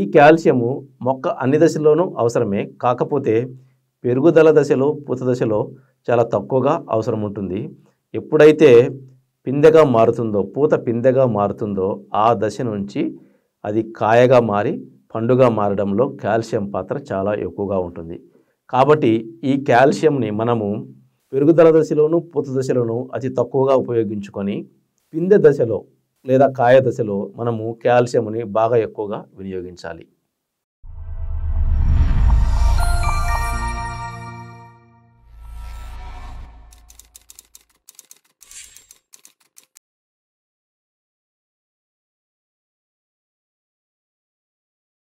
ఈ కాల్షియము మొక్క అన్ని దశల్లోనూ అవసరమే కాకపోతే పెరుగుదల దశలో పూత దశలో చాలా తక్కువగా అవసరం ఉంటుంది ఎప్పుడైతే పిందెగా మారుతుందో పూత పిందెగా మారుతుందో ఆ దశ నుంచి అది కాయగా మారి పండుగా మారడంలో కాల్షియం పాత్ర చాలా ఎక్కువగా ఉంటుంది కాబట్టి ఈ కాల్షియంని మనము పెరుగుదల దశలోనూ పూత దశలోనూ అతి తక్కువగా ఉపయోగించుకొని పిందె దశలో లేదా కాయ దశలో మనము కాల్షియంని బాగా ఎక్కువగా వినియోగించాలి